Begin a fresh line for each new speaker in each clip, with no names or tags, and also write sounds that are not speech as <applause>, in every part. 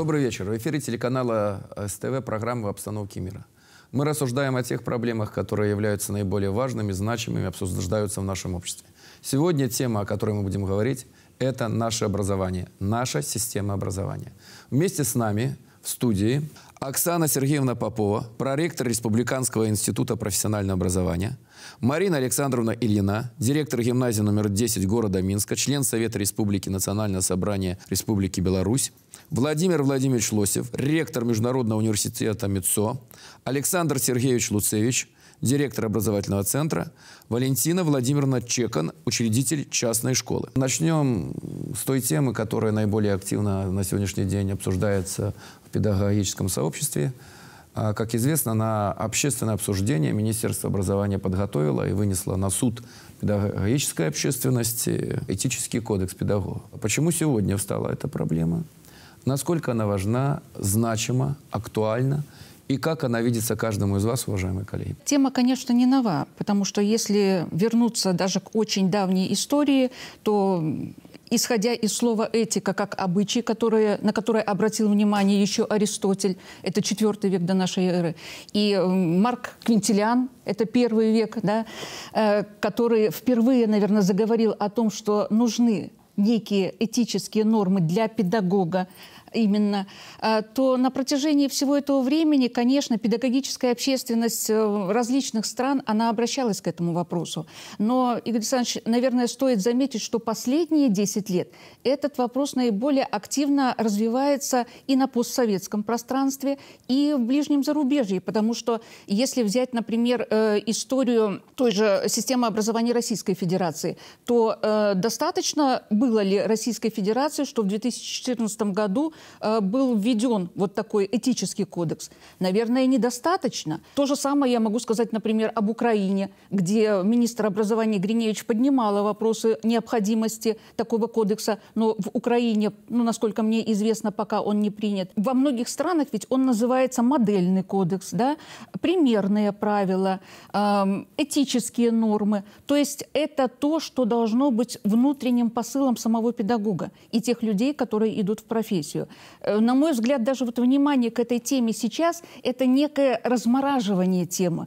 Добрый вечер. В эфире телеканала э, СТВ программа «Обстановки мира». Мы рассуждаем о тех проблемах, которые являются наиболее важными, значимыми, обсуждаются в нашем обществе. Сегодня тема, о которой мы будем говорить, это наше образование, наша система образования. Вместе с нами в студии Оксана Сергеевна Попова, проректор Республиканского института профессионального образования, Марина Александровна Ильина, директор гимназии номер 10 города Минска, член Совета Республики Национальное собрание Республики Беларусь, Владимир Владимирович Лосев, ректор Международного университета МИЦО, Александр Сергеевич Луцевич, директор образовательного центра, Валентина Владимировна Чекан, учредитель частной школы. Начнем с той темы, которая наиболее активно на сегодняшний день обсуждается в педагогическом сообществе. А, как известно, на общественное обсуждение Министерство образования подготовило и вынесло на суд педагогической общественности этический кодекс педагога. Почему сегодня встала эта проблема? насколько она важна, значима, актуальна, и как она видится каждому из вас, уважаемые коллеги?
Тема, конечно, не нова, потому что если вернуться даже к очень давней истории, то исходя из слова «этика» как обычай, которые, на которое обратил внимание еще Аристотель, это четвертый век до нашей эры, и э, Марк Квинтилиан, это первый век, да, э, который впервые, наверное, заговорил о том, что нужны некие этические нормы для педагога, именно, э, то на протяжении всего этого времени, конечно, педагогическая общественность э, различных стран, она обращалась к этому вопросу. Но, Игорь Александрович, наверное, стоит заметить, что последние 10 лет этот вопрос наиболее активно развивается и на постсоветском пространстве, и в ближнем зарубежье, потому что если взять, например, э, историю той же системы образования Российской Федерации, то достаточно было ли Российской Федерации, что в 2014 году Э, был введен вот такой этический кодекс? Наверное, недостаточно. То же самое я могу сказать, например, об Украине, где министр образования Гриневич поднимала вопросы необходимости такого кодекса, но в Украине, ну, насколько мне известно, пока он не принят. Во многих странах ведь он называется модельный кодекс, да, примерные правила, эм, этические нормы. То есть это то, что должно быть внутренним посылом самого педагога и тех людей, которые идут в профессию. Э, на мой взгляд, даже вот внимание к этой теме сейчас – это некое размораживание темы.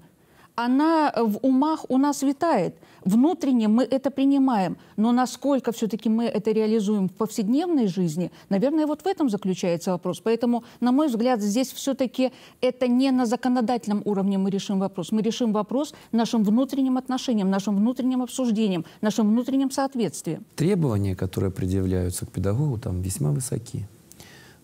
Она э, в умах у нас витает. Внутренне мы это принимаем, но насколько все-таки мы это реализуем в повседневной жизни, наверное, вот в этом заключается вопрос. Поэтому, на мой взгляд, здесь все-таки это не на законодательном уровне мы решим вопрос. Мы решим вопрос нашим внутренним отношениям, нашим внутренним обсуждением, нашим внутренним соответствием.
Требования, которые предъявляются к педагогу, там весьма высоки.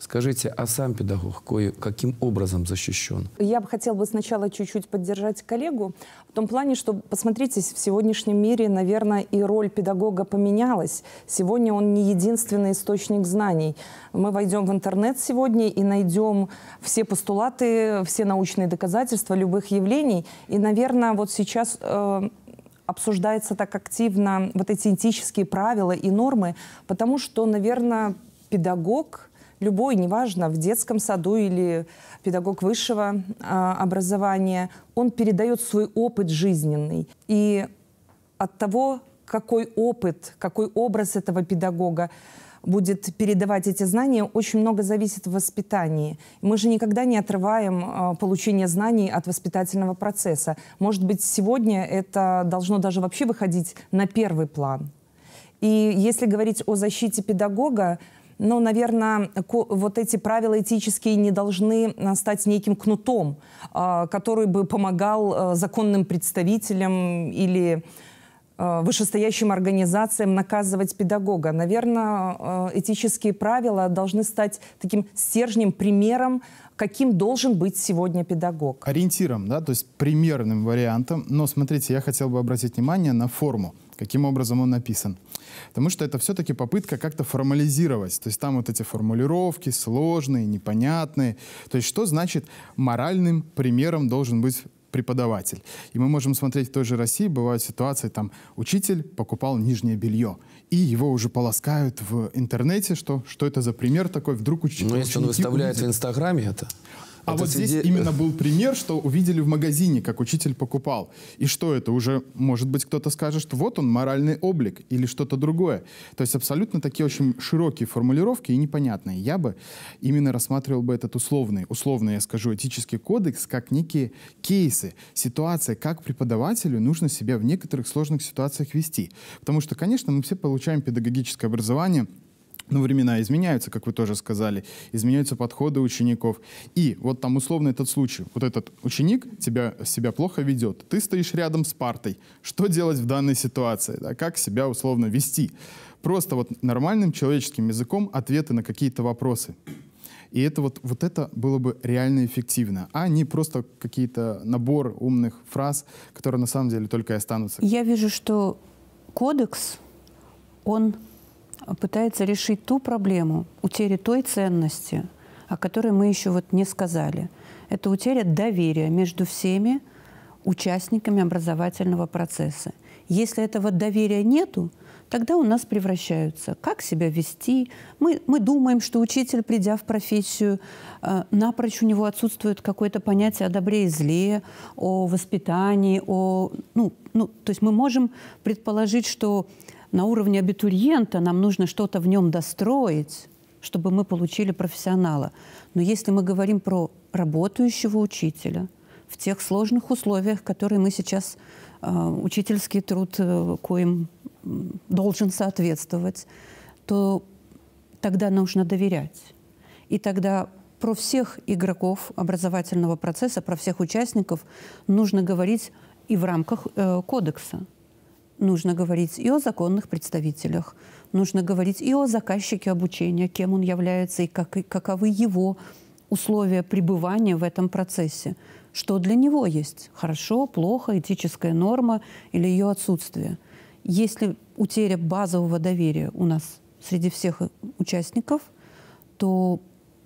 Скажите, а сам педагог кое, каким образом защищен?
Я бы хотела бы сначала чуть-чуть поддержать коллегу в том плане, что, посмотрите, в сегодняшнем мире, наверное, и роль педагога поменялась. Сегодня он не единственный источник знаний. Мы войдем в интернет сегодня и найдем все постулаты, все научные доказательства любых явлений. И, наверное, вот сейчас э обсуждается так активно вот эти этические правила и нормы, потому что, наверное, педагог любой, неважно, в детском саду или педагог высшего а, образования, он передает свой опыт жизненный. И от того, какой опыт, какой образ этого педагога будет передавать эти знания, очень много зависит в воспитании. Мы же никогда не отрываем а, получение знаний от воспитательного процесса. Может быть, сегодня это должно даже вообще выходить на первый план. И если говорить о защите педагога, но, ну, наверное, вот эти правила этические не должны а, стать неким кнутом, а, который бы помогал а, законным представителям или вышестоящим организациям наказывать педагога. Наверное, этические правила должны стать таким стержнем,
примером, каким должен быть сегодня педагог. Ориентиром, да, то есть примерным вариантом. Но смотрите, я хотел бы обратить внимание на форму, каким образом он написан. Потому что это все-таки попытка как-то формализировать. То есть там вот эти формулировки сложные, непонятные. То есть что значит моральным примером должен быть преподаватель. И мы можем смотреть в той же России, бывают ситуации, там учитель покупал нижнее белье, и его уже полоскают в интернете, что, что это за пример такой, вдруг учитель... Ну, если он выставляет увидит. в Инстаграме это...
А вот среди... здесь именно был
пример, что увидели в магазине, как учитель покупал. И что это уже, может быть, кто-то скажет, что вот он, моральный облик или что-то другое. То есть абсолютно такие очень широкие формулировки и непонятные. Я бы именно рассматривал бы этот условный, условный, я скажу, этический кодекс как некие кейсы, ситуации, как преподавателю нужно себя в некоторых сложных ситуациях вести. Потому что, конечно, мы все получаем педагогическое образование – но времена изменяются, как вы тоже сказали, изменяются подходы учеников. И вот там условно этот случай, вот этот ученик тебя, себя плохо ведет, ты стоишь рядом с партой. Что делать в данной ситуации? Да? Как себя условно вести? Просто вот нормальным человеческим языком ответы на какие-то вопросы. И это вот, вот это было бы реально эффективно, а не просто какие-то набор умных фраз, которые на самом деле только и останутся. Я
вижу, что кодекс, он пытается решить ту проблему, утери той ценности, о которой мы еще вот не сказали. Это утеря доверия между всеми участниками образовательного процесса. Если этого доверия нету, тогда у нас превращаются. Как себя вести? Мы, мы думаем, что учитель, придя в профессию, э, напрочь у него отсутствует какое-то понятие о добре и зле, о воспитании, о... Ну, ну, то есть мы можем предположить, что на уровне абитуриента нам нужно что-то в нем достроить, чтобы мы получили профессионала. Но если мы говорим про работающего учителя в тех сложных условиях, которые мы сейчас э, учительский труд э, коим должен соответствовать, то тогда нужно доверять. И тогда про всех игроков образовательного процесса, про всех участников нужно говорить и в рамках э, кодекса нужно говорить и о законных представителях, нужно говорить и о заказчике обучения, кем он является и, как, и каковы его условия пребывания в этом процессе, что для него есть хорошо, плохо, этическая норма или ее отсутствие. Если утеря базового доверия у нас среди всех участников, то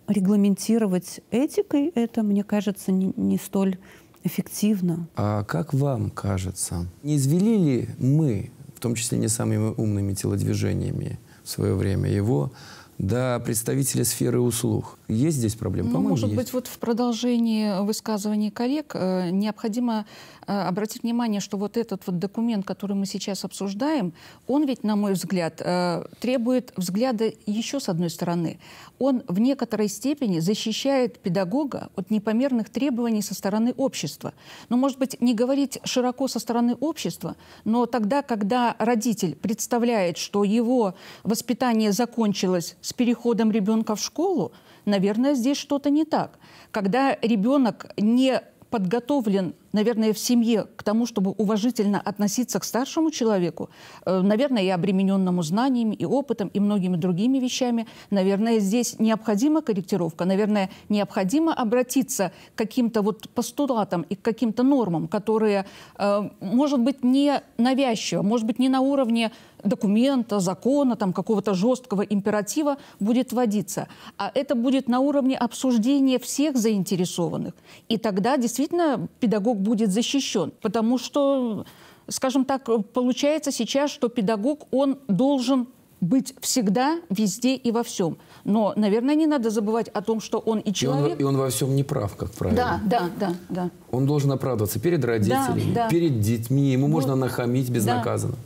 регламентировать этикой это, мне кажется, не, не столь эффективно.
А как вам кажется, не извели ли мы, в том числе не самыми умными телодвижениями в свое время, его до представителя сферы услуг. Есть здесь проблема? Ну, может есть. быть,
вот в продолжении высказываний коллег э, необходимо э, обратить внимание, что вот этот вот документ, который мы сейчас обсуждаем, он ведь, на мой взгляд, э, требует взгляда еще с одной стороны. Он в некоторой степени защищает педагога от непомерных требований со стороны общества. Но, ну, может быть, не говорить широко со стороны общества, но тогда, когда родитель представляет, что его воспитание закончилось с переходом ребенка в школу, наверное, здесь что-то не так. Когда ребенок не подготовлен, наверное, в семье к тому, чтобы уважительно относиться к старшему человеку, э, наверное, и обремененному знаниями, и опытом, и многими другими вещами, наверное, здесь необходима корректировка, наверное, необходимо обратиться к каким-то вот постулатам и к каким-то нормам, которые, э, может быть, не навязчиво, может быть, не на уровне документа, закона, там какого-то жесткого императива будет вводиться. А это будет на уровне обсуждения всех заинтересованных. И тогда действительно педагог будет защищен. Потому что, скажем так, получается сейчас, что педагог, он должен быть всегда, везде и во всем. Но, наверное, не надо забывать о том, что он и человек. И он,
и он во всем не прав, как правило.
Да, да, да, да.
Он должен оправдываться перед родителями, да, да. перед детьми. Ему вот. можно нахамить безнаказанно. Да.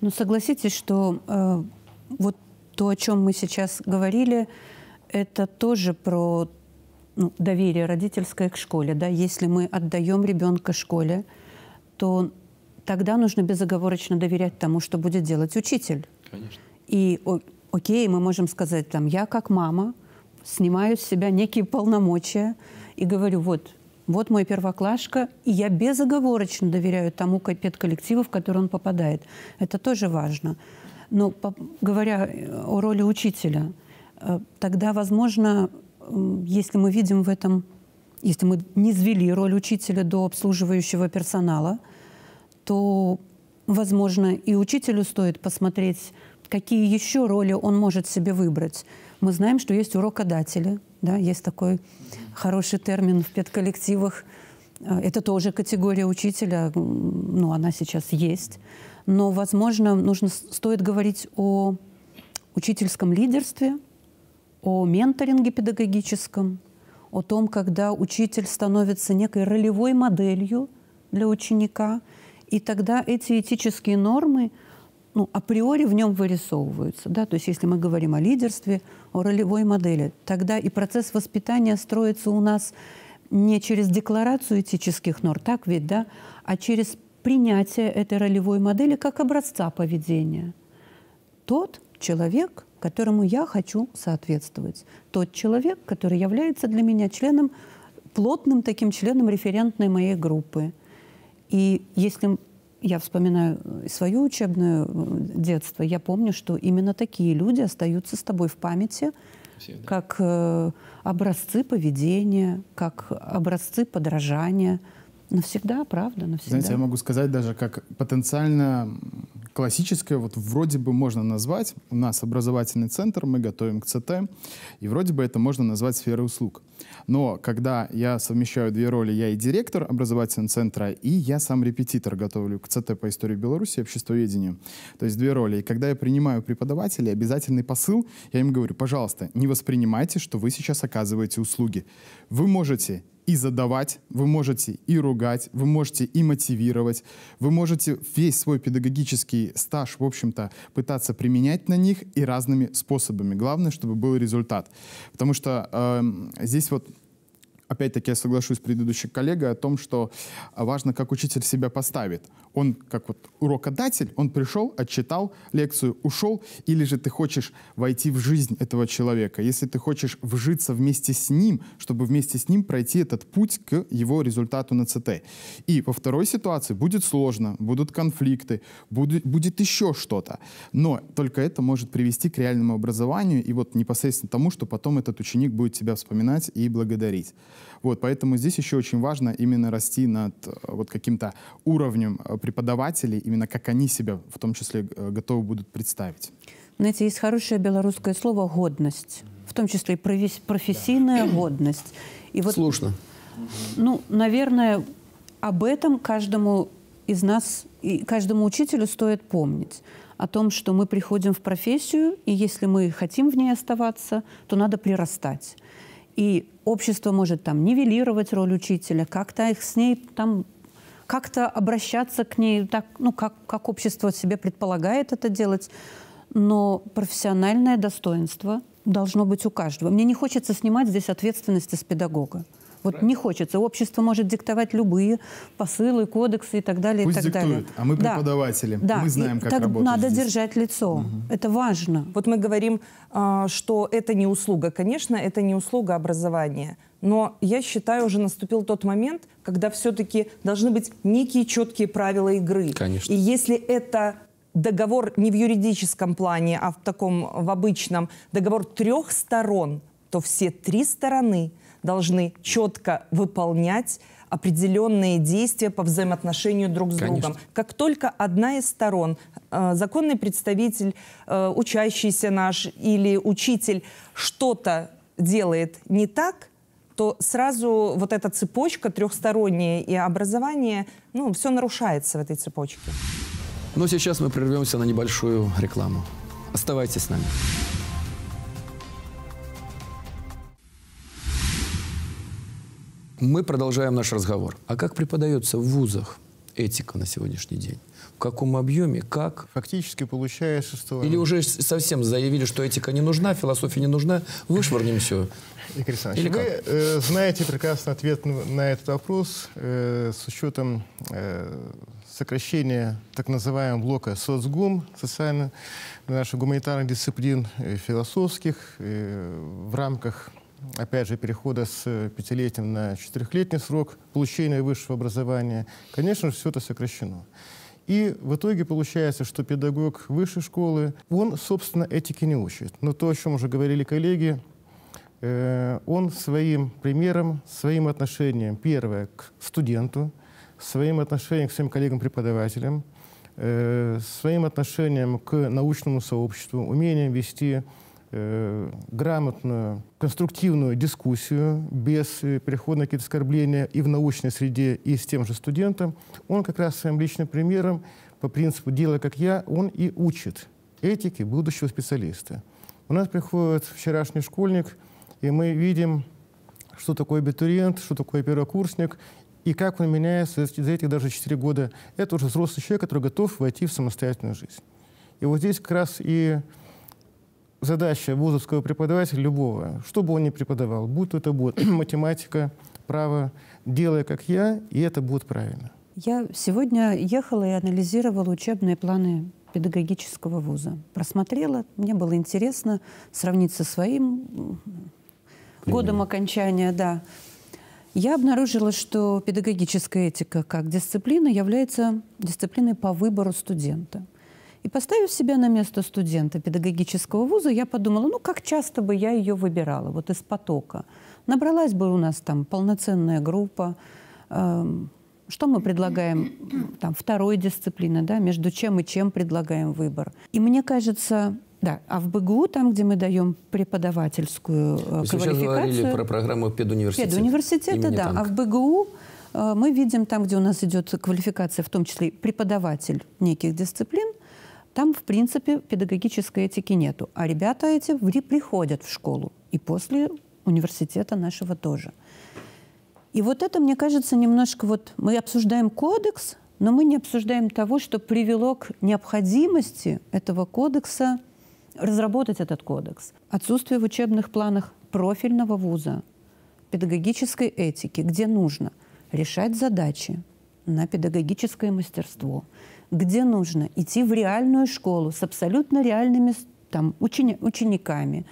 Ну, согласитесь, что э, вот то, о чем мы сейчас говорили, это тоже про ну, доверие родительское к школе. Да? Если мы отдаем ребенка школе, то тогда нужно безоговорочно доверять тому, что будет делать учитель. Конечно. И о, окей, мы можем сказать, там, я как мама снимаю с себя некие полномочия и говорю, вот, вот мой первоклашка, и я безоговорочно доверяю тому педколлективу, в который он попадает. Это тоже важно. Но говоря э, о роли учителя, э, тогда, возможно, если мы видим в этом, если мы не звели роль учителя до обслуживающего персонала, то, возможно, и учителю стоит посмотреть, какие еще роли он может себе выбрать. Мы знаем, что есть урокодатели, да, есть такой хороший термин в педколлективах. Э, это тоже категория учителя, ну, она сейчас есть. Но, возможно, нужно, стоит говорить о учительском лидерстве, о менторинге педагогическом, о том, когда учитель становится некой ролевой моделью для ученика, и тогда эти этические нормы – ну, априори в нем вырисовываются. Да? То есть если мы говорим о лидерстве, о ролевой модели, тогда и процесс воспитания строится у нас не через декларацию этических норм, так ведь, да, а через принятие этой ролевой модели как образца поведения. Тот человек, которому я хочу соответствовать. Тот человек, который является для меня членом, плотным таким членом референтной моей группы. И если я вспоминаю э, свое учебное э, детство, я помню, что именно такие люди остаются с тобой в памяти Всегда. как э, образцы поведения, как образцы подражания – Навсегда, правда, навсегда. Знаете, я
могу сказать даже, как потенциально классическое, вот вроде бы можно назвать, у нас образовательный центр, мы готовим к ЦТ, и вроде бы это можно назвать сферой услуг. Но когда я совмещаю две роли, я и директор образовательного центра, и я сам репетитор готовлю к ЦТ по истории Беларуси и обществоведению. То есть две роли. И когда я принимаю преподавателей, обязательный посыл, я им говорю, пожалуйста, не воспринимайте, что вы сейчас оказываете услуги. Вы можете и задавать, вы можете и ругать, вы можете и мотивировать, вы можете весь свой педагогический стаж, в общем-то, пытаться применять на них и разными способами. Главное, чтобы был результат. Потому что э, здесь вот опять-таки я соглашусь с предыдущей коллегой о том, что а, важно, как учитель себя поставит. Он, как вот урокодатель, он пришел, отчитал лекцию, ушел, или же ты хочешь войти в жизнь этого человека, если ты хочешь вжиться вместе с ним, чтобы вместе с ним пройти этот путь к его результату на ЦТ. И во второй ситуации будет сложно, будут конфликты, будет, будет еще что-то. Но только это может привести к реальному образованию и вот непосредственно тому, что потом этот ученик будет тебя вспоминать и благодарить. Вот, поэтому здесь еще очень важно именно расти над э, вот каким-то уровнем э, преподавателей, именно как они себя в том числе э, готовы будут представить.
Знаете, есть хорошее белорусское слово «годность», в том числе и профессийная годность. И вот, Слушно. Ну, наверное, об этом каждому из нас и каждому учителю стоит помнить о том, что мы приходим в профессию, и если мы хотим в ней оставаться, то надо прирастать. И общество может там нивелировать роль учителя, как-то их с ней там как-то обращаться к ней так, ну, как, как общество себе предполагает это делать. Но профессиональное достоинство должно быть у каждого. Мне не хочется снимать здесь ответственности с педагога. Вот Правильно. не хочется. Общество может диктовать любые посылы, кодексы и так далее.
Пусть и так диктует, далее.
а мы преподаватели, да. мы знаем, и как так работать Надо
здесь. держать лицо, угу. это
важно. Вот мы говорим, а, что это не услуга. Конечно, это не услуга образования. Но я считаю, уже наступил тот момент, когда все-таки должны быть некие четкие правила игры. Конечно. И если это договор не в юридическом плане, а в таком, в обычном, договор трех сторон, то все три стороны – должны четко выполнять определенные действия по взаимоотношению друг с Конечно. другом. Как только одна из сторон, э, законный представитель, э, учащийся наш или учитель что-то делает не так, то сразу вот эта цепочка трехсторонняя и образование, ну, все нарушается в этой цепочке.
Но ну, сейчас мы прервемся на небольшую рекламу. Оставайтесь с нами. мы продолжаем наш разговор. А как преподается в вузах этика на сегодняшний день? В каком объеме, как? Фактически получается, что... Или уже совсем заявили, что этика не нужна, философия не нужна, вышвырнем все. Игорь Александрович, вы
э, знаете прекрасно ответ на, на этот вопрос э, с учетом э, сокращения так называемого блока соцгум, социально наших гуманитарных дисциплин, э, философских, э, в рамках опять же, перехода с э, пятилетним на четырехлетний срок получения высшего образования, конечно же, все это сокращено. И в итоге получается, что педагог высшей школы, он, собственно, этики не учит. Но то, о чем уже говорили коллеги, э, он своим примером, своим отношением, первое, к студенту, своим отношением к своим коллегам-преподавателям, э, своим отношением к научному сообществу, умением вести Э, грамотную, конструктивную дискуссию без э, перехода на какие-то оскорбления и в научной среде, и с тем же студентом, он как раз своим личным примером по принципу «делай как я», он и учит этики будущего специалиста. У нас приходит вчерашний школьник, и мы видим, что такое абитуриент, что такое первокурсник, и как он меняется за эти даже 4 года. Это уже взрослый человек, который готов войти в самостоятельную жизнь. И вот здесь как раз и задача вузовского преподавателя любого, что бы он ни преподавал, будь то это будет <clears throat> математика, право, делая как я, и это будет правильно. Я
сегодня ехала и анализировала учебные планы педагогического вуза. Просмотрела, мне было интересно сравнить со своим годом окончания, да. Я обнаружила, что педагогическая этика как дисциплина является дисциплиной по выбору студента. И поставив себя на место студента педагогического вуза, я подумала, ну как часто бы я ее выбирала, вот из потока. Набралась бы у нас там полноценная группа, эм, что мы предлагаем, <clears throat> там, второй дисциплины, да, между чем и чем предлагаем выбор. И мне кажется, да, а в БГУ, там, где мы даем преподавательскую То э, квалификацию... Вы сейчас говорили про
программу педуниверситета. Педуниверситета, да, танк. а в
БГУ э, мы видим там, где у нас идет квалификация, в том числе преподаватель неких дисциплин, там, в принципе, педагогической этики нету. А ребята эти приходят в школу. И после университета нашего тоже. И вот это, мне кажется, немножко вот... Мы обсуждаем кодекс, но мы не обсуждаем того, что привело к необходимости этого кодекса разработать этот кодекс. Отсутствие в учебных планах профильного вуза, педагогической этики, где нужно решать задачи на педагогическое мастерство – где нужно идти в реальную школу с абсолютно реальными там, учени учениками,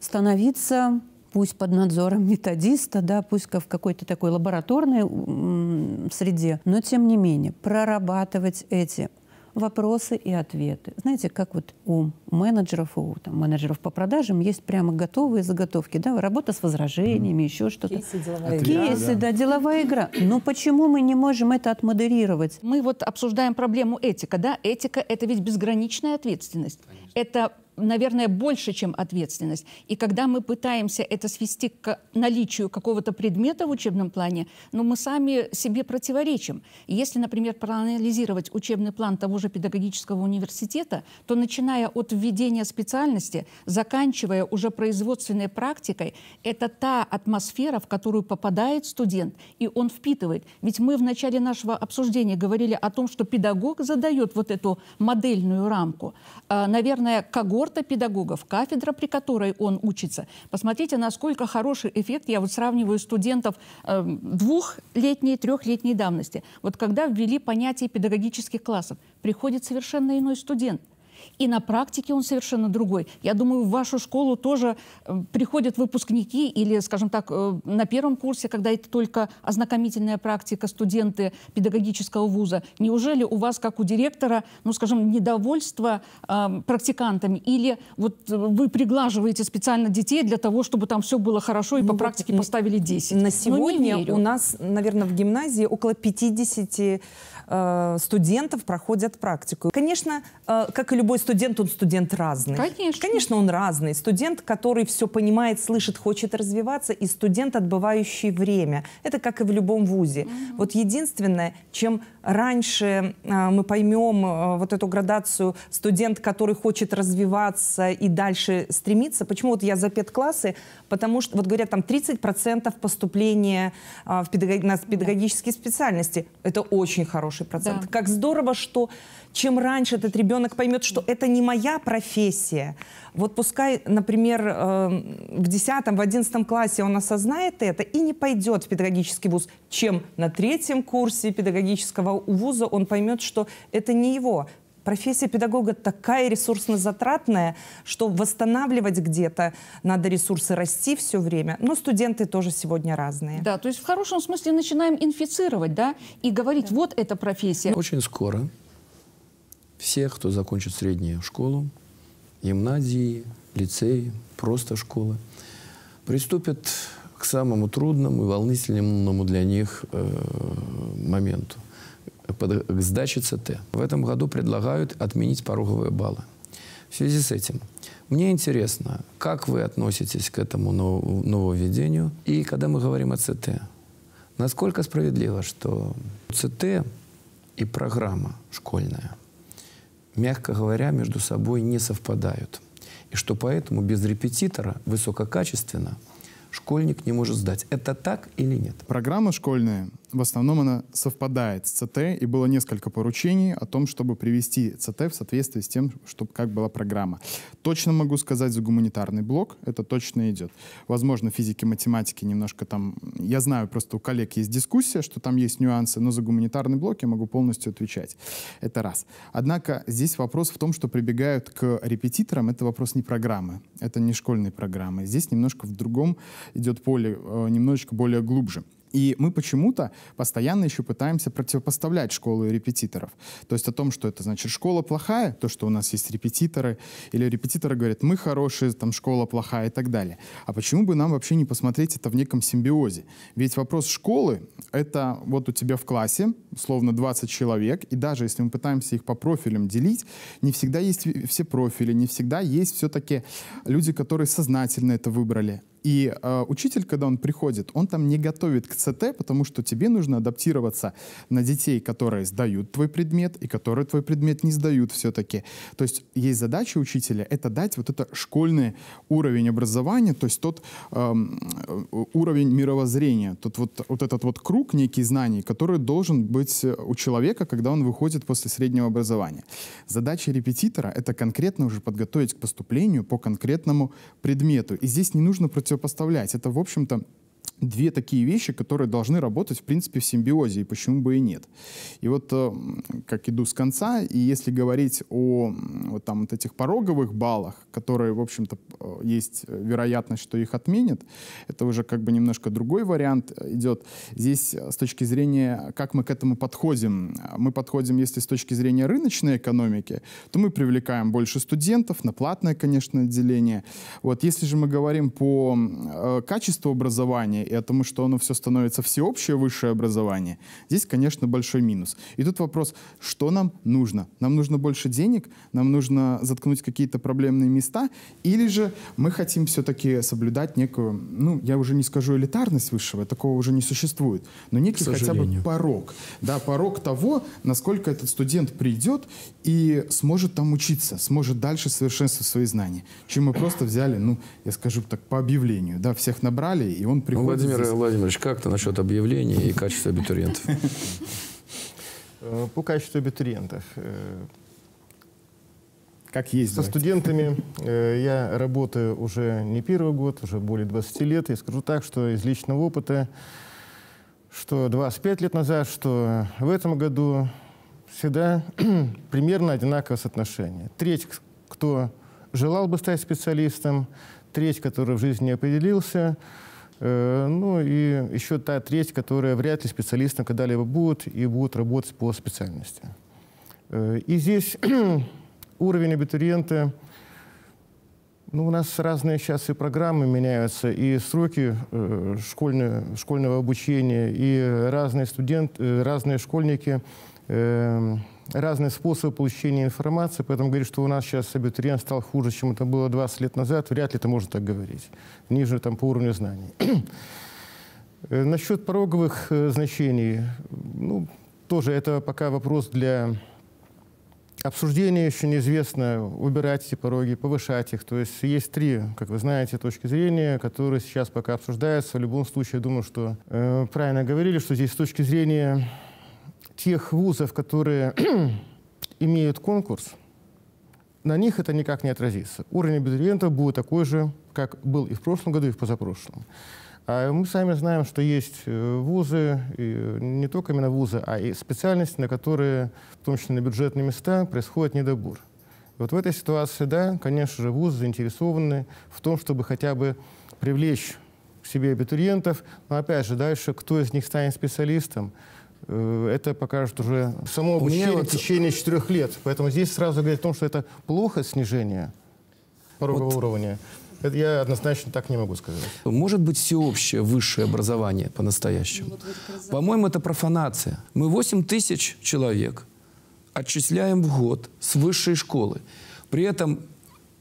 становиться пусть под надзором методиста, да, пусть в какой-то такой лабораторной среде, но тем не менее прорабатывать эти вопросы и ответы. Знаете, как вот у менеджеров, у там, менеджеров по продажам есть прямо готовые заготовки, да, работа с возражениями, еще что-то.
Кейсы, деловая Ответ, игра. Кейсы, да.
да, деловая игра. Но почему мы не можем это отмодерировать? Мы вот обсуждаем проблему этика, да? Этика — это ведь безграничная ответственность. Конечно. Это наверное, больше, чем ответственность. И когда мы пытаемся это свести к наличию какого-то предмета в учебном плане, но ну, мы сами себе противоречим. Если, например, проанализировать учебный план того же педагогического университета, то начиная от введения специальности, заканчивая уже производственной практикой, это та атмосфера, в которую попадает студент, и он впитывает. Ведь мы в начале нашего обсуждения говорили о том, что педагог задает вот эту модельную рамку. А, наверное, когорт когорта педагогов, кафедра, при которой он учится. Посмотрите, насколько хороший эффект. Я вот сравниваю студентов э, двухлетней, трехлетней давности. Вот когда ввели понятие педагогических классов, приходит совершенно иной студент – и на практике он совершенно другой. Я думаю, в вашу школу тоже э, приходят выпускники или, скажем так, э, на первом курсе, когда это только ознакомительная практика, студенты педагогического вуза. Неужели у вас, как у директора, ну, скажем, недовольство э, практикантами? Или вот э, вы приглаживаете специально детей для того, чтобы там все было хорошо и ну, по вот практике поставили 10? На ну, сегодня у нас, наверное, в гимназии около 50
э,
студентов проходят практику. Конечно, э, как и любой Любой студент, он студент разный. Конечно. Конечно, он разный. Студент, который все понимает, слышит, хочет развиваться, и студент, отбывающий время. Это как и в любом вузе. Угу. Вот единственное, чем раньше э, мы поймем э, вот эту градацию студент, который хочет развиваться и дальше стремиться. Почему вот я за педклассы? Потому что, вот говорят, там 30% поступления э, в педаг... на педагогические да. специальности. Это очень хороший процент. Да. Как здорово, что чем раньше этот ребенок поймет, что это не моя профессия. Вот пускай, например, в 10 в 11 классе он осознает это и не пойдет в педагогический вуз, чем на третьем курсе педагогического вуза, он поймет, что это не его профессия педагога такая ресурсно-затратная, что восстанавливать где-то надо ресурсы расти все время. Но студенты тоже
сегодня разные. Да, то есть в хорошем смысле начинаем инфицировать, да, и говорить, да. вот эта профессия. Очень скоро
все, кто закончит среднюю школу, гимназии, лицеи, просто школы, приступят к самому трудному и волнительному для них э, моменту к сдаче ЦТ. В этом году предлагают отменить пороговые баллы. В связи с этим, мне интересно, как вы относитесь к этому нововведению? И когда мы говорим о ЦТ, насколько справедливо, что ЦТ и программа школьная, мягко говоря, между собой не совпадают?
И что поэтому без репетитора высококачественно школьник не может сдать. Это так или нет? Программа школьная в основном она совпадает с ЦТ, и было несколько поручений о том, чтобы привести ЦТ в соответствии с тем, чтобы, как была программа. Точно могу сказать за гуманитарный блок, это точно идет. Возможно, физики, математики немножко там... Я знаю, просто у коллег есть дискуссия, что там есть нюансы, но за гуманитарный блок я могу полностью отвечать. Это раз. Однако здесь вопрос в том, что прибегают к репетиторам, это вопрос не программы, это не школьные программы. Здесь немножко в другом идет поле, э, немножечко более глубже. И мы почему-то постоянно еще пытаемся противопоставлять школу и репетиторов. То есть о том, что это значит школа плохая, то, что у нас есть репетиторы, или репетиторы говорят, мы хорошие, там школа плохая и так далее. А почему бы нам вообще не посмотреть это в неком симбиозе? Ведь вопрос школы — это вот у тебя в классе, словно 20 человек, и даже если мы пытаемся их по профилям делить, не всегда есть все профили, не всегда есть все-таки люди, которые сознательно это выбрали. И э, учитель, когда он приходит, он там не готовит к ЦТ, потому что тебе нужно адаптироваться на детей, которые сдают твой предмет и которые твой предмет не сдают все-таки. То есть есть задача учителя — это дать вот это школьный уровень образования, то есть тот э, уровень мировоззрения, тот вот, вот этот вот круг некий знаний, который должен быть у человека, когда он выходит после среднего образования. Задача репетитора — это конкретно уже подготовить к поступлению по конкретному предмету. И здесь не нужно против противопоставлять. Это, в общем-то, две такие вещи, которые должны работать, в принципе, в симбиозе, и почему бы и нет. И вот, э, как иду с конца, и если говорить о вот там вот этих пороговых баллах, которые, в общем-то, э, есть вероятность, что их отменят, это уже как бы немножко другой вариант э, идет. Здесь с точки зрения, как мы к этому подходим. Мы подходим, если с точки зрения рыночной экономики, то мы привлекаем больше студентов на платное, конечно, отделение. Вот если же мы говорим по качеству образования, образование и о том, что оно все становится всеобщее высшее образование, здесь, конечно, большой минус. И тут вопрос, что нам нужно? Нам нужно больше денег? Нам нужно заткнуть какие-то проблемные места? Или же мы хотим все-таки соблюдать некую, ну, я уже не скажу элитарность высшего, такого уже не существует, но некий хотя бы порог. Да, порог того, насколько этот студент придет и сможет там учиться, сможет дальше совершенствовать свои знания. Чем мы просто взяли, ну, я скажу так, по объявлению, да, всех набрали, и он приходит приходит. Ну, Владимир здесь...
Владимирович, как-то насчет объявлений и качества абитуриентов?
Э, по качеству абитуриентов. Э, как есть. Со студентами э, я работаю уже не первый год, уже более 20 лет. Я скажу так, что из личного опыта, что 25 лет назад, что в этом году всегда <clears throat> примерно одинаковое соотношение. Треть, кто желал бы стать специалистом, треть, который в жизни не определился – Э, ну и еще та треть, которая вряд ли специалистом когда-либо будет и будут работать по специальности. Э, и здесь <clears throat> уровень абитуриента, ну у нас разные сейчас и программы меняются, и сроки э, школьного, школьного обучения, и разные студенты, разные школьники эм, разные способы получения информации, поэтому говорить, что у нас сейчас абитуриент стал хуже, чем это было 20 лет назад, вряд ли это можно так говорить. Ниже там по уровню знаний. <clears throat> Э, насчет пороговых э, значений, ну, тоже это пока вопрос для обсуждения, еще неизвестно, убирать эти пороги, повышать их. То есть есть три, как вы знаете, точки зрения, которые сейчас пока обсуждаются. В любом случае, я думаю, что э, правильно говорили, что здесь с точки зрения тех вузов, которые <clears throat> имеют конкурс, на них это никак не отразится. Уровень абитуриентов будет такой же, как был и в прошлом году, и в позапрошлом. А мы сами знаем, что есть э, вузы, и не только именно вузы, а и специальности, на которые, в том числе на бюджетные места, происходит недобор. вот в этой ситуации, да, конечно же, вузы заинтересованы в том, чтобы хотя бы привлечь к себе абитуриентов, но опять же, дальше кто из них станет специалистом – Э, это покажет уже само обучение вот... в течение четырех лет. Поэтому здесь сразу говорит о том, что это плохо снижение порогового вот. уровня. Это я однозначно так не могу сказать.
Может быть всеобщее высшее образование по-настоящему? Ну, По-моему, это профанация. Мы 8 тысяч человек отчисляем в год с высшей школы. При этом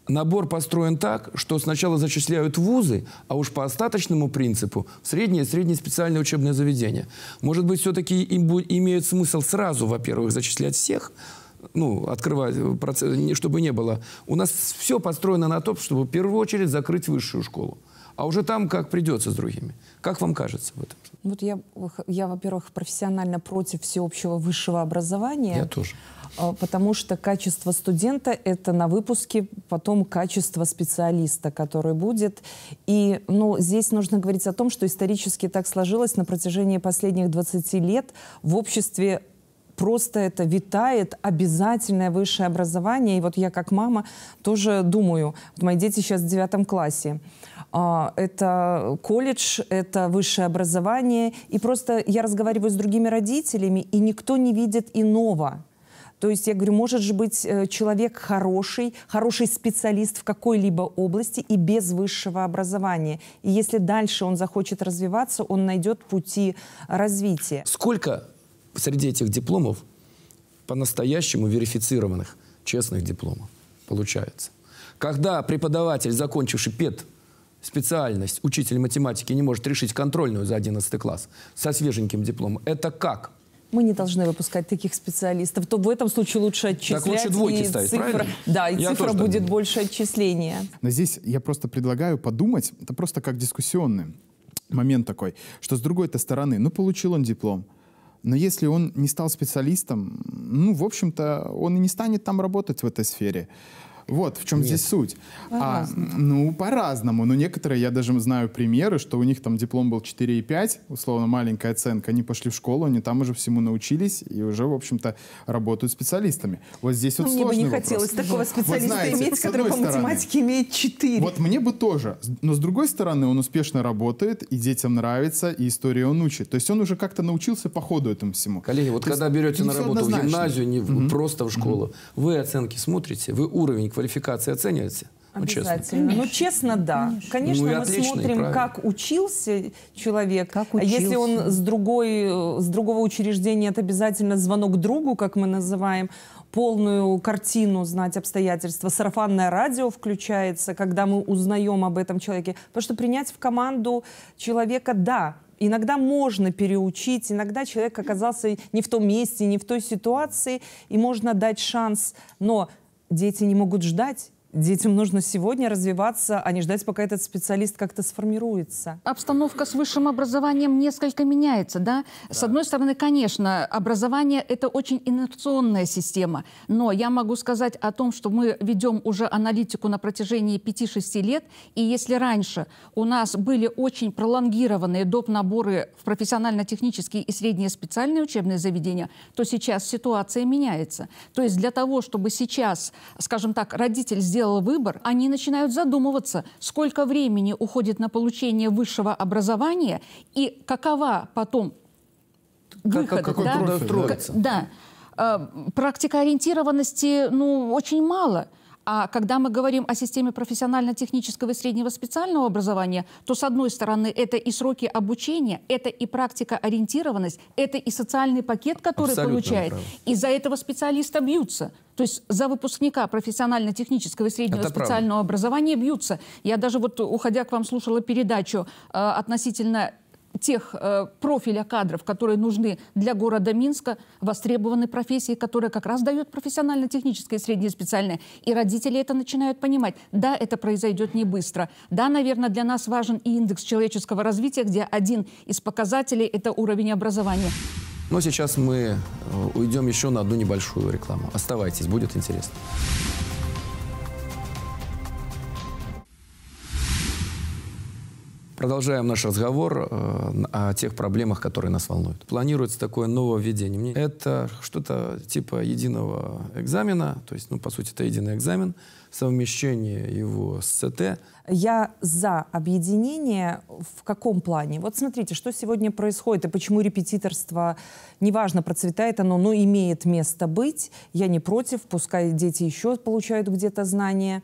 Набор построен так, что сначала зачисляют вузы, а уж по остаточному принципу – среднее и среднее специальное учебное заведение. Может быть, все-таки им имеет смысл сразу, во-первых, зачислять всех, ну, открывать, э, процесс, чтобы не было. У нас все построено на то, чтобы в первую очередь закрыть высшую школу. А уже там как придется с другими. Как вам кажется в этом?
Вот я, я во-первых, профессионально против всеобщего высшего образования. Я тоже. А, потому что качество студента — это на выпуске потом качество специалиста, который будет. И ну, здесь нужно говорить о том, что исторически так сложилось на протяжении последних 20 лет в обществе просто это витает обязательное высшее образование. И вот я как мама тоже думаю, вот мои дети сейчас в девятом классе. А, это колледж, это высшее образование. И просто я разговариваю с другими родителями, и никто не видит иного. То есть я говорю, может же быть э, человек хороший, хороший специалист в какой-либо области и без высшего образования. И если дальше он захочет развиваться, он найдет пути развития.
Сколько среди этих дипломов по-настоящему верифицированных честных дипломов получается? Когда преподаватель, закончивший ПЕД, специальность, учитель математики не может решить контрольную за 11 класс со свеженьким дипломом, это как?
мы не должны выпускать таких специалистов, то в этом случае лучше отчислять. Так лучше двойки и ставить, цифра, правильно? Да, и я цифра будет думаю. больше отчисления.
Но здесь я просто предлагаю подумать, это просто как дискуссионный момент такой, что с другой-то стороны, ну, получил он диплом, но если он не стал специалистом, ну, в общем-то, он и не станет там работать в этой сфере. Вот в чем Нет. здесь суть. А, ну, по-разному. Но некоторые, я даже знаю примеры, что у них там диплом был 4,5, условно, маленькая оценка. Они пошли в школу, они там уже всему научились и уже, в общем-то, работают специалистами. Вот здесь вот Мне сложный бы не вопрос. хотелось такого специалиста вот, знаете, иметь, который по стороны, математике имеет 4. Вот мне бы тоже. Но с другой стороны, он успешно работает, и детям нравится, и историю он учит. То есть он уже как-то научился по ходу этому всему. Коллеги, вот То когда берете на работу в гимназию, не угу. просто в школу, угу. вы оценки смотрите, вы уровень квалификации оцениваете? Ну,
Обязательно. Честно. Ну,
честно, да. Конечно, ну, мы отлично, смотрим, как учился человек.
Как учился. А если он с,
другой, с другого учреждения, это обязательно звонок другу, как мы называем, полную картину знать обстоятельства. Сарафанное радио включается, когда мы узнаем об этом человеке. Потому что принять в команду человека, да, иногда можно переучить, иногда человек оказался не в том месте, не в той ситуации, и можно дать шанс. Но дети не могут ждать Детям нужно сегодня развиваться, а не ждать, пока этот специалист как-то сформируется.
Обстановка с высшим образованием несколько меняется, да? да. С одной стороны, конечно, образование – это очень инерционная система, но я могу сказать о том, что мы ведем уже аналитику на протяжении 5-6 лет, и если раньше у нас были очень пролонгированные доп. наборы в профессионально-технические и средние специальные учебные заведения, то сейчас ситуация меняется. То есть для того, чтобы сейчас, скажем так, родитель сделал сделала выбор, они начинают задумываться, сколько времени уходит на получение высшего образования и какова потом
выход. Как, какой да? трудоустроиться.
Да. Э, Практикоориентированности ну, очень мало. А когда мы говорим о системе профессионально-технического и среднего специального образования, то, с одной стороны, это и сроки обучения, это и практика ориентированность, это и социальный пакет, который Абсолютно получает. Из-за этого специалиста бьются – то есть за выпускника профессионально-технического и среднего Это специального правда. образования бьются. Я даже вот, уходя к вам, слушала передачу э, относительно тех э, профиля кадров, которые нужны для города Минска, востребованы профессии, которые как раз дают профессионально-техническое, среднее, специальное. И родители это начинают понимать. Да, это произойдет не быстро. Да, наверное, для нас важен и индекс человеческого развития, где один из показателей – это уровень образования.
Но сейчас мы э, уйдем еще на одну небольшую рекламу. Оставайтесь, будет интересно. Продолжаем наш разговор э, о тех проблемах, которые нас волнуют. Планируется такое нововведение. Это что-то типа единого экзамена, то есть, ну, по сути, это единый экзамен – совмещение его с ЦТ.
Я за объединение в каком плане? Вот смотрите, что сегодня происходит и почему репетиторство, неважно, процветает оно, но имеет место быть. Я не против, пускай дети еще получают где-то знания.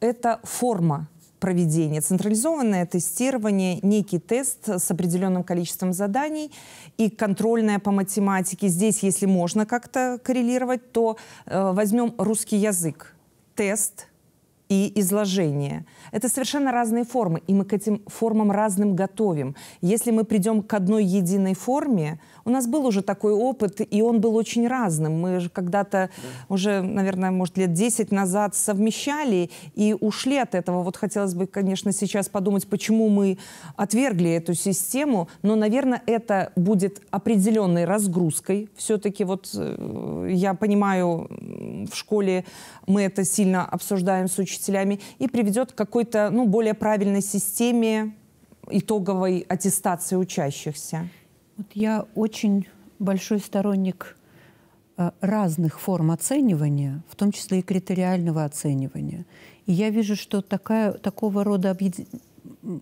Это форма проведения. Централизованное тестирование, некий тест с определенным количеством заданий и контрольное по математике. Здесь, если можно как-то коррелировать, то э, возьмем русский язык teste и изложение. Это совершенно разные формы, и мы к этим формам разным готовим. Если мы придем к одной единой форме, у нас был уже такой опыт, и он был очень разным. Мы же когда-то да. уже, наверное, может, лет 10 назад совмещали и ушли от этого. Вот хотелось бы, конечно, сейчас подумать, почему мы отвергли эту систему, но, наверное, это будет определенной разгрузкой. Все-таки вот э, я понимаю, в школе мы это сильно обсуждаем с учителями, учителями и приведет к какой-то ну, более правильной системе итоговой аттестации учащихся?
Вот я очень большой сторонник э, разных форм оценивания, в том числе и критериального оценивания. И я вижу, что такая, такого рода объеди...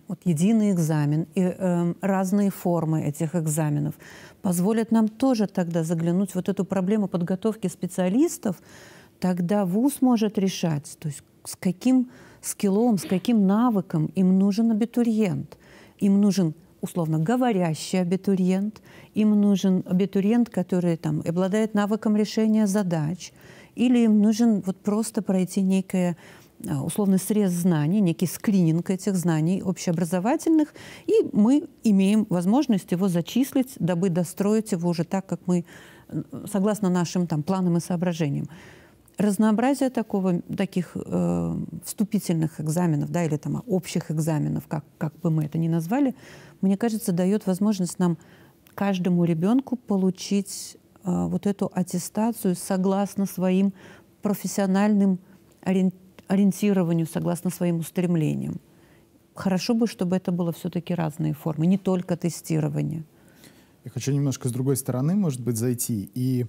вот единый экзамен и э, разные формы этих экзаменов позволят нам тоже тогда заглянуть в вот эту проблему подготовки специалистов, тогда ВУЗ может решать, то есть с каким скиллом, с каким навыком им нужен абитуриент. Им нужен условно говорящий абитуриент, им нужен абитуриент, который там, обладает навыком решения задач, или им нужен вот просто пройти некое а, условный срез знаний, некий скрининг этих знаний общеобразовательных, и мы имеем возможность его зачислить, дабы достроить его уже так, как мы, согласно нашим там, планам и соображениям разнообразие такого, таких э, вступительных экзаменов, да, или там общих экзаменов, как, как бы мы это ни назвали, мне кажется, дает возможность нам, каждому ребенку, получить э, вот эту аттестацию согласно своим профессиональным ориентированию, согласно своим устремлениям. Хорошо бы, чтобы это было все-таки разные формы, не только тестирование.
Я хочу немножко с другой стороны, может быть, зайти. И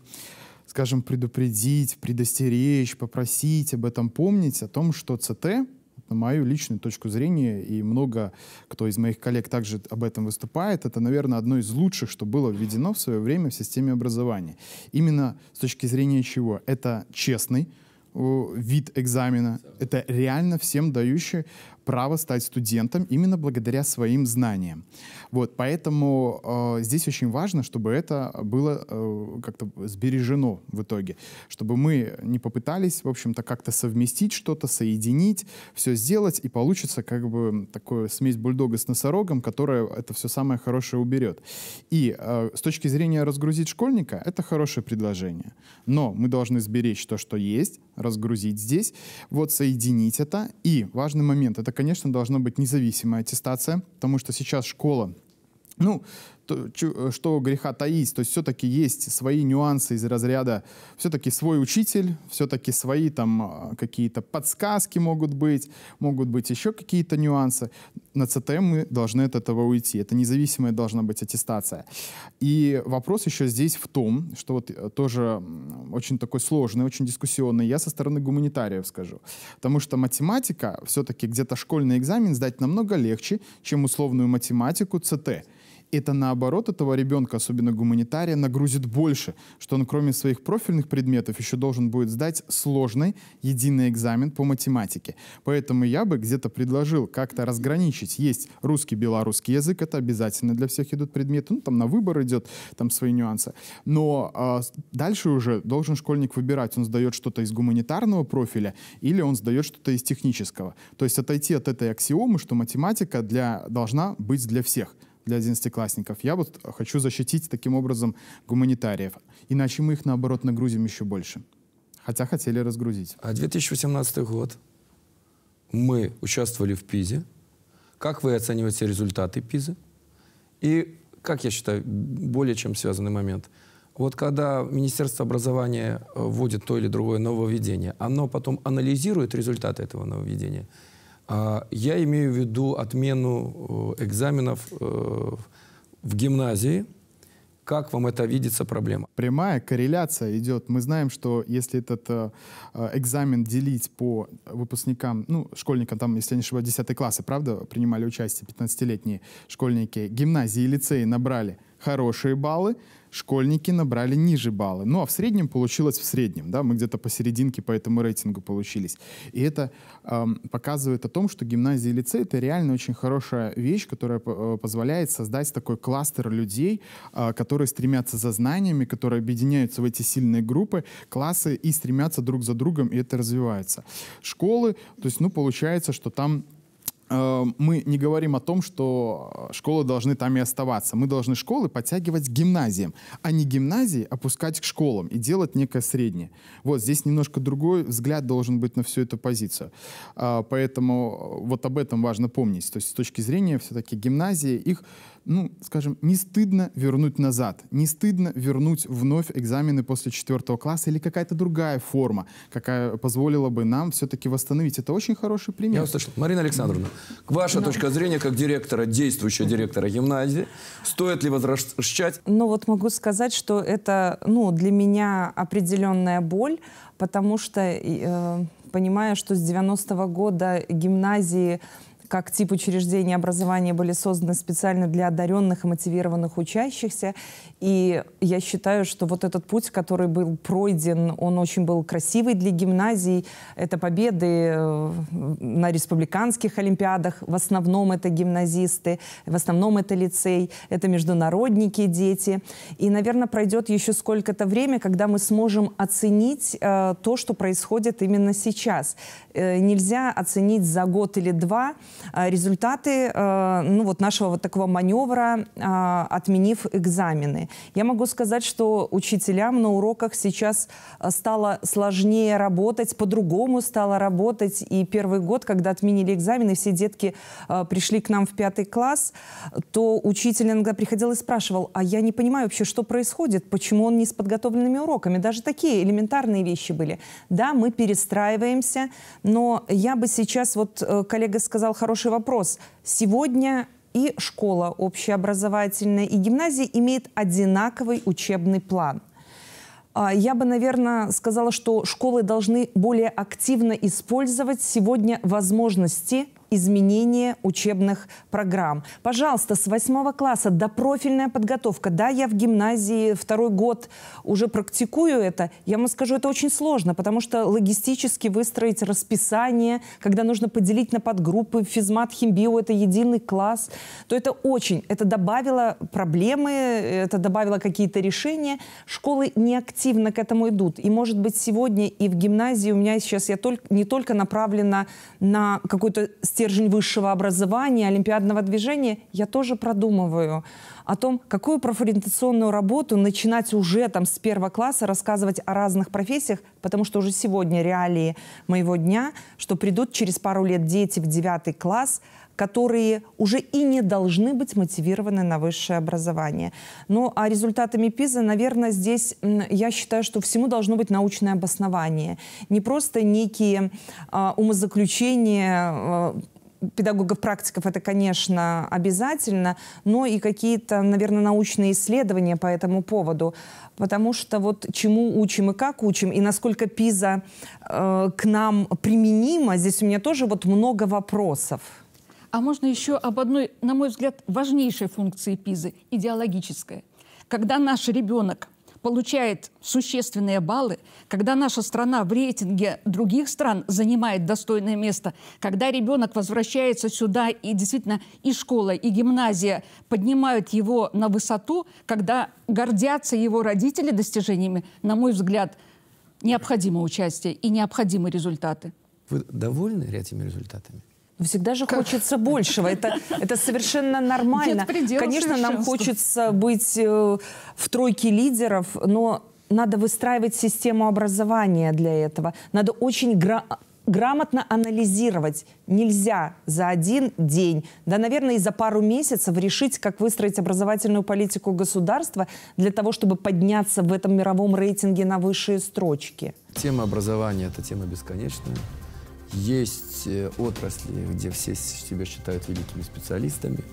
скажем, предупредить, предостеречь, попросить об этом помнить, о том, что ЦТ на мою личную точку зрения, и много кто из моих коллег также об этом выступает, это, наверное, одно из лучших, что было введено в свое время в системе образования. Именно с точки зрения чего? Это честный вид экзамена, это реально всем дающий право стать студентом именно благодаря своим знаниям. Вот, поэтому э, здесь очень важно, чтобы это было э, как-то сбережено в итоге, чтобы мы не попытались, в общем-то, как-то совместить что-то, соединить, все сделать, и получится как бы такое смесь бульдога с носорогом, которая это все самое хорошее уберет. И э, с точки зрения разгрузить школьника, это хорошее предложение. Но мы должны сберечь то, что есть, разгрузить здесь, вот соединить это. И важный момент — это конечно, должна быть независимая аттестация, потому что сейчас школа, ну, Э, что греха таить. То есть все-таки есть свои нюансы из разряда. Все-таки свой учитель, все-таки свои там а, какие-то подсказки могут быть, могут быть еще какие-то нюансы. На ЦТМ мы должны от этого уйти. Это независимая должна быть аттестация. И вопрос еще здесь в том, что вот э, тоже очень такой сложный, очень дискуссионный. Я со стороны гуманитариев скажу. Потому что математика, все-таки где-то школьный экзамен сдать намного легче, чем условную математику ЦТ это наоборот этого ребенка, особенно гуманитария, нагрузит больше, что он кроме своих профильных предметов еще должен будет сдать сложный единый экзамен по математике. Поэтому я бы где-то предложил как-то разграничить. Есть русский, белорусский язык, это обязательно для всех идут предметы, ну там на выбор идет, там свои нюансы. Но э, дальше уже должен школьник выбирать, он сдает что-то из гуманитарного профиля или он сдает что-то из технического. То есть отойти от этой аксиомы, что математика для, должна быть для всех для одиннадцатиклассников. Я вот хочу защитить таким образом гуманитариев. Иначе мы их, наоборот, нагрузим еще больше. Хотя хотели разгрузить. А 2018 год мы
участвовали в ПИЗе. Как вы оцениваете результаты ПИЗы? И, как я считаю, более чем связанный момент – вот когда Министерство образования э, вводит то или другое нововведение, оно потом анализирует результаты этого нововведения – а, я имею в виду отмену э, экзаменов э, в гимназии. Как вам это видится проблема?
Прямая корреляция идет. Мы знаем, что если этот э, э, экзамен делить по выпускникам, ну, школьникам, там, если я не ошибаюсь, 10 классы, правда, принимали участие 15-летние школьники, гимназии и лицеи набрали хорошие баллы, школьники набрали ниже баллы. Ну, а в среднем получилось в среднем, да, мы где-то посерединке по этому рейтингу получились. И это э, показывает о том, что гимназия и лицей — это реально очень хорошая вещь, которая э, позволяет создать такой кластер людей, э, которые стремятся за знаниями, которые объединяются в эти сильные группы, классы и стремятся друг за другом, и это развивается. Школы, то есть, ну, получается, что там Эм, мы не говорим о том, что э, школы должны там и оставаться. Мы должны школы подтягивать к гимназиям, а не гимназии опускать к школам и делать некое среднее. Вот здесь немножко другой взгляд должен быть на всю эту позицию. А, поэтому э, вот об этом важно помнить. То есть с точки зрения все-таки гимназии их ну, скажем, не стыдно вернуть назад, не стыдно вернуть вновь экзамены после четвертого класса или какая-то другая форма, какая позволила бы нам все-таки восстановить. Это очень хороший пример. Я услышал. Марина Александровна,
ваша да. Ну. точка зрения как директора, действующего директора гимназии, стоит ли возвращать?
Ну вот могу сказать, что это, ну, для меня определенная боль, потому что, э, понимая, что с 90-го года гимназии как тип учреждений образования были созданы специально для одаренных и мотивированных учащихся. И я считаю, что вот этот путь, который был пройден, он очень был красивый для гимназий. Это победы э, на республиканских олимпиадах. В основном это гимназисты, в основном это лицей, это международники, дети. И, наверное, пройдет еще сколько-то время, когда мы сможем оценить э, то, что происходит именно сейчас. Э, нельзя оценить за год или два – а, результаты э, ну, вот нашего вот такого маневра, а, отменив экзамены. Я могу сказать, что учителям на уроках сейчас э, стало сложнее работать, по-другому стало работать. И первый год, когда отменили экзамены, все детки э, пришли к нам в пятый класс, то учитель иногда приходил и спрашивал, а я не понимаю вообще, что происходит, почему он не с подготовленными уроками. Даже такие элементарные вещи были. Да, мы перестраиваемся, но я бы сейчас, вот коллега сказал, хороший вопрос. Сегодня и школа общеобразовательная, и гимназия имеют одинаковый учебный план. А, я бы, наверное, сказала, что школы должны более активно использовать сегодня возможности изменение учебных программ. Пожалуйста, с восьмого класса до профильная подготовка. Да, я в гимназии второй год уже практикую это. Я вам скажу, это очень сложно, потому что логистически выстроить расписание, когда нужно поделить на подгруппы, физмат, химбио, это единый класс, то это очень, это добавило проблемы, это добавило какие-то решения. Школы неактивно к этому идут. И, может быть, сегодня и в гимназии у меня сейчас я только, не только направлена на какую-то стержень высшего образования, олимпиадного движения, я тоже продумываю о том, какую профориентационную работу начинать уже там с первого класса, рассказывать о разных профессиях, потому что уже сегодня реалии моего дня, что придут через пару лет дети в девятый класс – которые уже и не должны быть мотивированы на высшее образование. Ну, а результатами ПИЗа, наверное, здесь я считаю, что всему должно быть научное обоснование. Не просто некие э, умозаключения э, а, педагогов-практиков это, конечно, обязательно, но и какие-то, наверное, научные исследования по этому поводу. Потому что вот чему учим и как учим, и насколько ПИЗа э, к нам применима, здесь у меня тоже вот много
вопросов. А можно еще об одной, на мой взгляд, важнейшей функции ПИЗы – идеологической. Когда наш ребенок получает существенные баллы, когда наша страна в рейтинге других стран занимает достойное место, когда ребенок возвращается сюда и действительно и школа, и гимназия поднимают его на высоту, когда гордятся его родители достижениями, на мой взгляд, необходимо участие и необходимы результаты.
Вы довольны этими результатами?
всегда же как? хочется большего.
Это, это совершенно нормально. Нет Конечно, нам хочется быть э, в тройке лидеров, но надо выстраивать систему образования для этого. Надо очень гра грамотно анализировать. Нельзя за один день, да, наверное, и за пару месяцев решить, как выстроить образовательную политику государства для того, чтобы подняться в этом мировом рейтинге на высшие строчки.
Тема образования – это тема бесконечная. Есть э, отрасли, где все себя считают великими специалистами,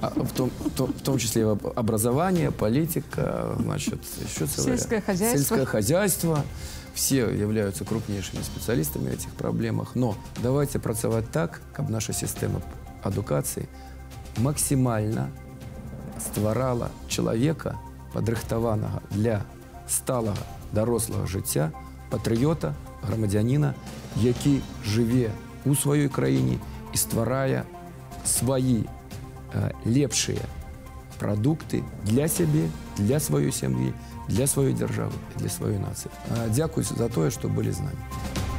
а, в том, в том числе образование, политика, значит, еще целое. Сельское хозяйство. Сельское хозяйство. Все являются крупнейшими специалистами в этих проблемах. Но давайте працевать так, как наша система адукации максимально створала человека, подрыхтованого для сталого дорослого життя, патриота, громадянина які жыве у сваёй краіне і стварае сваі э, лепшыя прадукты для сябе, для сваёй сям'і, для сваёй дзяржавы, для сваёй нацыі. Э, дзякуй за тое, што былі з намі.